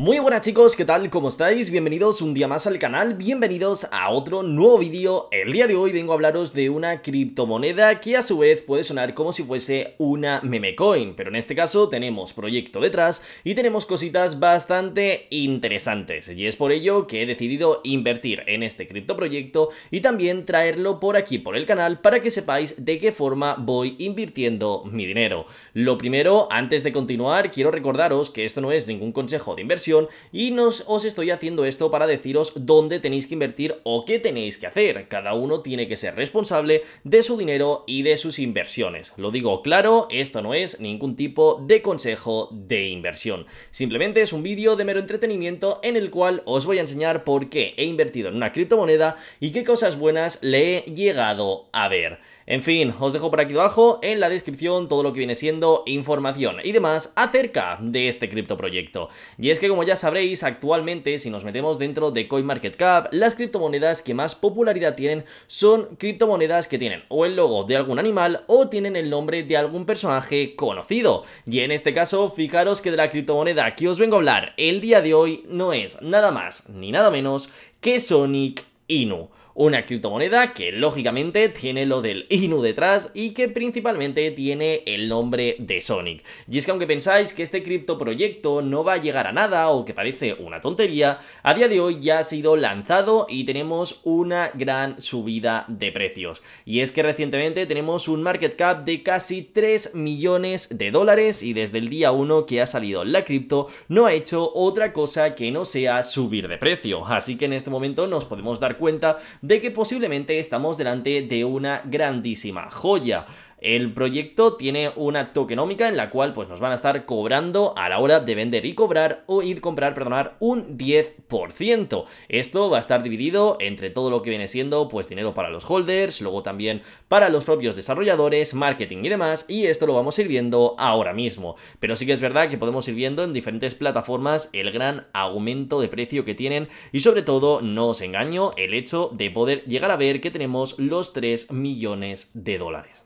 Muy buenas chicos, ¿qué tal? ¿Cómo estáis? Bienvenidos un día más al canal, bienvenidos a otro nuevo vídeo. El día de hoy vengo a hablaros de una criptomoneda que a su vez puede sonar como si fuese una memecoin, pero en este caso tenemos proyecto detrás y tenemos cositas bastante interesantes y es por ello que he decidido invertir en este criptoproyecto y también traerlo por aquí por el canal para que sepáis de qué forma voy invirtiendo mi dinero. Lo primero, antes de continuar, quiero recordaros que esto no es ningún consejo de inversión y nos, os estoy haciendo esto para deciros dónde tenéis que invertir o qué tenéis que hacer. Cada uno tiene que ser responsable de su dinero y de sus inversiones. Lo digo claro, esto no es ningún tipo de consejo de inversión. Simplemente es un vídeo de mero entretenimiento en el cual os voy a enseñar por qué he invertido en una criptomoneda y qué cosas buenas le he llegado a ver. En fin, os dejo por aquí abajo en la descripción todo lo que viene siendo información y demás acerca de este criptoproyecto. Y es que como como ya sabréis, actualmente, si nos metemos dentro de CoinMarketCap, las criptomonedas que más popularidad tienen son criptomonedas que tienen o el logo de algún animal o tienen el nombre de algún personaje conocido. Y en este caso, fijaros que de la criptomoneda que os vengo a hablar el día de hoy no es nada más ni nada menos que Sonic Inu. Una criptomoneda que lógicamente tiene lo del Inu detrás y que principalmente tiene el nombre de Sonic. Y es que aunque pensáis que este criptoproyecto no va a llegar a nada o que parece una tontería, a día de hoy ya ha sido lanzado y tenemos una gran subida de precios. Y es que recientemente tenemos un market cap de casi 3 millones de dólares y desde el día 1 que ha salido la cripto no ha hecho otra cosa que no sea subir de precio. Así que en este momento nos podemos dar cuenta de que posiblemente estamos delante de una grandísima joya. El proyecto tiene una tokenómica en la cual pues, nos van a estar cobrando a la hora de vender y cobrar o ir comprar, perdonar, un 10%. Esto va a estar dividido entre todo lo que viene siendo pues dinero para los holders, luego también para los propios desarrolladores, marketing y demás, y esto lo vamos a ir viendo ahora mismo. Pero sí que es verdad que podemos ir viendo en diferentes plataformas el gran aumento de precio que tienen y sobre todo, no os engaño, el hecho de poder llegar a ver que tenemos los 3 millones de dólares.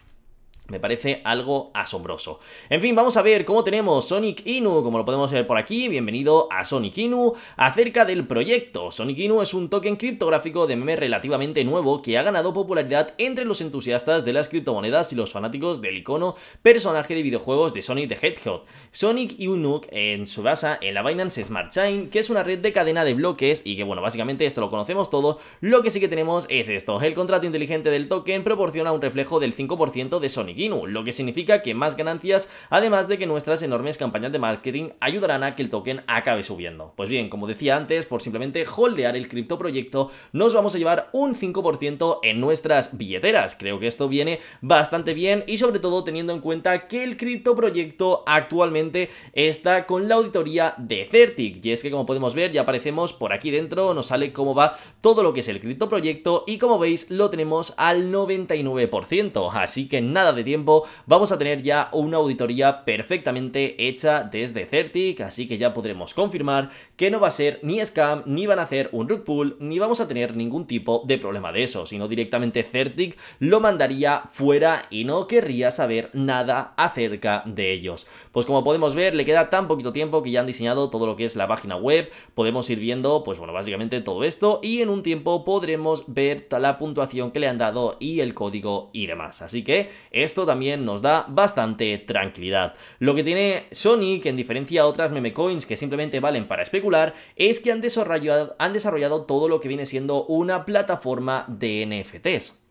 Me parece algo asombroso. En fin, vamos a ver cómo tenemos Sonic Inu, como lo podemos ver por aquí. Bienvenido a Sonic Inu. Acerca del proyecto, Sonic Inu es un token criptográfico de meme relativamente nuevo que ha ganado popularidad entre los entusiastas de las criptomonedas y los fanáticos del icono personaje de videojuegos de Sonic the Hedgehog. Sonic Inu en su base en la Binance Smart Chain, que es una red de cadena de bloques y que, bueno, básicamente esto lo conocemos todo. Lo que sí que tenemos es esto. El contrato inteligente del token proporciona un reflejo del 5% de Sonic lo que significa que más ganancias, además de que nuestras enormes campañas de marketing ayudarán a que el token acabe subiendo. Pues bien, como decía antes, por simplemente holdear el cripto proyecto, nos vamos a llevar un 5% en nuestras billeteras. Creo que esto viene bastante bien y sobre todo teniendo en cuenta que el cripto proyecto actualmente está con la auditoría de Certic. Y es que como podemos ver, ya aparecemos por aquí dentro, nos sale cómo va todo lo que es el cripto proyecto y como veis lo tenemos al 99%. Así que nada de tiempo vamos a tener ya una auditoría perfectamente hecha desde Certic, así que ya podremos confirmar que no va a ser ni scam, ni van a hacer un rug pool ni vamos a tener ningún tipo de problema de eso, sino directamente Certic lo mandaría fuera y no querría saber nada acerca de ellos. Pues como podemos ver, le queda tan poquito tiempo que ya han diseñado todo lo que es la página web, podemos ir viendo, pues bueno, básicamente todo esto y en un tiempo podremos ver la puntuación que le han dado y el código y demás. Así que es esto también nos da bastante tranquilidad. Lo que tiene Sony, que en diferencia a otras meme coins que simplemente valen para especular, es que han desarrollado, han desarrollado todo lo que viene siendo una plataforma de NFTs.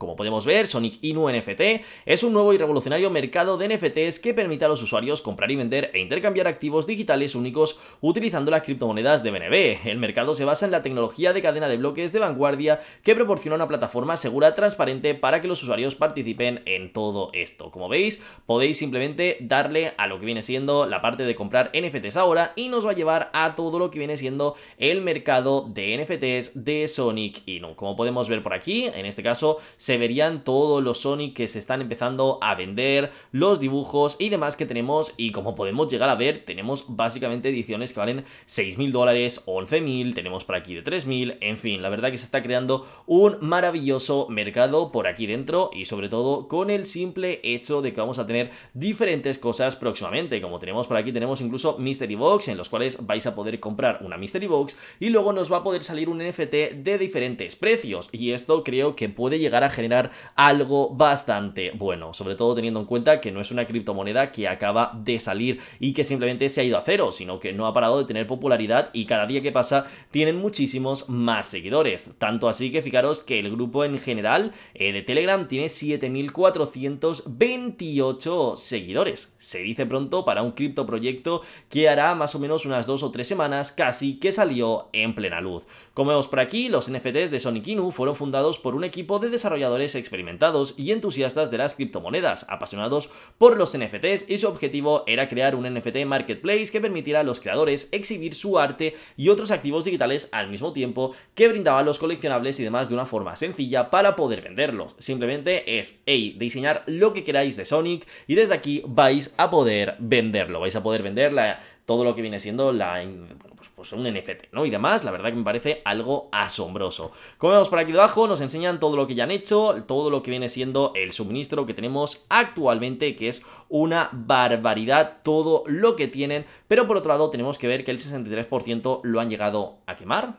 Como podemos ver, Sonic Inu NFT es un nuevo y revolucionario mercado de NFTs que permite a los usuarios comprar y vender e intercambiar activos digitales únicos utilizando las criptomonedas de BNB. El mercado se basa en la tecnología de cadena de bloques de vanguardia que proporciona una plataforma segura, transparente para que los usuarios participen en todo esto. Como veis, podéis simplemente darle a lo que viene siendo la parte de comprar NFTs ahora y nos va a llevar a todo lo que viene siendo el mercado de NFTs de Sonic Inu. Como podemos ver por aquí, en este caso se se verían todos los Sonic que se están empezando a vender, los dibujos y demás que tenemos y como podemos llegar a ver tenemos básicamente ediciones que valen 6.000 dólares, 11.000, tenemos por aquí de 3.000, en fin, la verdad que se está creando un maravilloso mercado por aquí dentro y sobre todo con el simple hecho de que vamos a tener diferentes cosas próximamente, como tenemos por aquí tenemos incluso Mystery Box en los cuales vais a poder comprar una Mystery Box y luego nos va a poder salir un NFT de diferentes precios y esto creo que puede llegar a generar algo bastante bueno, sobre todo teniendo en cuenta que no es una criptomoneda que acaba de salir y que simplemente se ha ido a cero, sino que no ha parado de tener popularidad y cada día que pasa tienen muchísimos más seguidores. Tanto así que fijaros que el grupo en general eh, de Telegram tiene 7.428 seguidores. Se dice pronto para un proyecto que hará más o menos unas dos o tres semanas casi que salió en plena luz. Como vemos por aquí, los NFTs de Sonic Inu fueron fundados por un equipo de desarrollo experimentados y entusiastas de las criptomonedas, apasionados por los NFTs y su objetivo era crear un NFT marketplace que permitiera a los creadores exhibir su arte y otros activos digitales al mismo tiempo que brindaba los coleccionables y demás de una forma sencilla para poder venderlos. Simplemente es, hey, diseñar lo que queráis de Sonic y desde aquí vais a poder venderlo, vais a poder vender la todo lo que viene siendo la, pues, pues, un NFT, ¿no? Y demás, la verdad que me parece algo asombroso. Como vemos por aquí debajo, nos enseñan todo lo que ya han hecho, todo lo que viene siendo el suministro que tenemos actualmente, que es una barbaridad todo lo que tienen, pero por otro lado tenemos que ver que el 63% lo han llegado a quemar,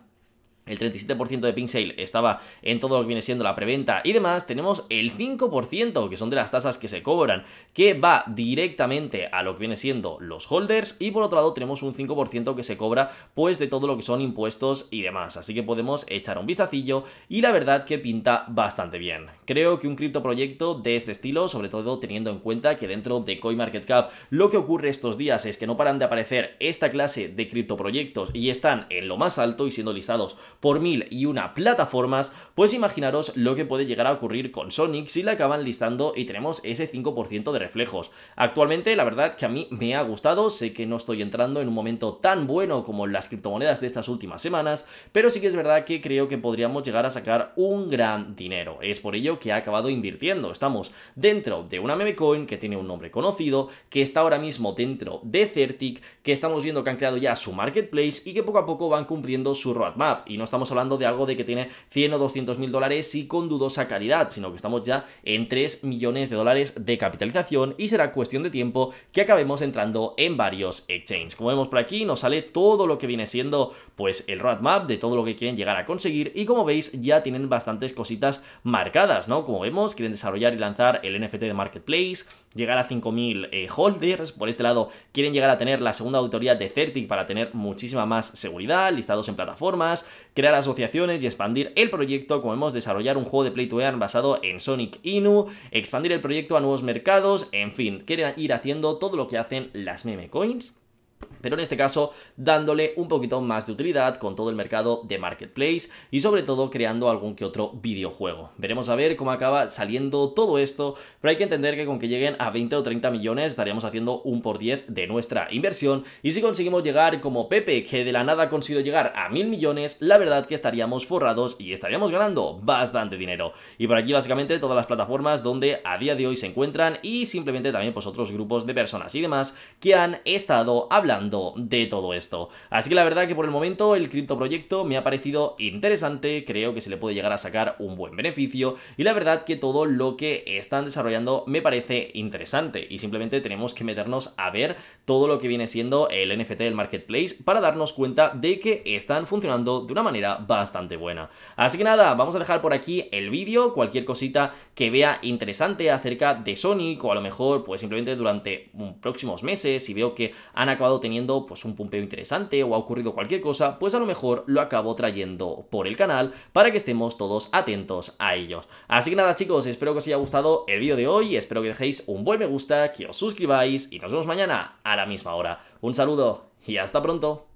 el 37% de Pink Sale estaba en todo lo que viene siendo la preventa y demás, tenemos el 5%, que son de las tasas que se cobran, que va directamente a lo que viene siendo los holders, y por otro lado tenemos un 5% que se cobra pues de todo lo que son impuestos y demás, así que podemos echar un vistacillo y la verdad que pinta bastante bien. Creo que un criptoproyecto de este estilo, sobre todo teniendo en cuenta que dentro de CoinMarketCap lo que ocurre estos días es que no paran de aparecer esta clase de criptoproyectos y están en lo más alto y siendo listados por mil y una plataformas, pues imaginaros lo que puede llegar a ocurrir con Sonic si la acaban listando y tenemos ese 5% de reflejos. Actualmente, la verdad que a mí me ha gustado, sé que no estoy entrando en un momento tan bueno como las criptomonedas de estas últimas semanas, pero sí que es verdad que creo que podríamos llegar a sacar un gran dinero. Es por ello que ha acabado invirtiendo. Estamos dentro de una meme coin que tiene un nombre conocido, que está ahora mismo dentro de Certic, que estamos viendo que han creado ya su marketplace y que poco a poco van cumpliendo su roadmap. Y no estamos hablando de algo de que tiene 100 o 200 mil dólares y con dudosa calidad, sino que estamos ya en 3 millones de dólares de capitalización y será cuestión de tiempo que acabemos entrando en varios exchanges. Como vemos por aquí nos sale todo lo que viene siendo pues el roadmap de todo lo que quieren llegar a conseguir y como veis ya tienen bastantes cositas marcadas, ¿no? Como vemos quieren desarrollar y lanzar el NFT de Marketplace, llegar a 5.000 eh, holders. Por este lado, quieren llegar a tener la segunda autoridad de Certic para tener muchísima más seguridad, listados en plataformas, crear asociaciones y expandir el proyecto, como hemos desarrollar un juego de Play to Earn basado en Sonic Inu, expandir el proyecto a nuevos mercados, en fin, quieren ir haciendo todo lo que hacen las meme coins pero en este caso dándole un poquito más de utilidad con todo el mercado de marketplace y sobre todo creando algún que otro videojuego. Veremos a ver cómo acaba saliendo todo esto, pero hay que entender que con que lleguen a 20 o 30 millones estaríamos haciendo un por 10 de nuestra inversión y si conseguimos llegar como Pepe, que de la nada ha conseguido llegar a mil millones, la verdad que estaríamos forrados y estaríamos ganando bastante dinero. Y por aquí básicamente todas las plataformas donde a día de hoy se encuentran y simplemente también pues otros grupos de personas y demás que han estado hablando de todo esto. Así que la verdad que por el momento el cripto proyecto me ha parecido interesante, creo que se le puede llegar a sacar un buen beneficio y la verdad que todo lo que están desarrollando me parece interesante y simplemente tenemos que meternos a ver todo lo que viene siendo el NFT del marketplace para darnos cuenta de que están funcionando de una manera bastante buena. Así que nada, vamos a dejar por aquí el vídeo, cualquier cosita que vea interesante acerca de Sonic o a lo mejor pues simplemente durante próximos meses y veo que han acabado teniendo pues un pumpeo interesante o ha ocurrido cualquier cosa, pues a lo mejor lo acabo trayendo por el canal para que estemos todos atentos a ellos. Así que nada chicos, espero que os haya gustado el vídeo de hoy, espero que dejéis un buen me gusta, que os suscribáis y nos vemos mañana a la misma hora. Un saludo y hasta pronto.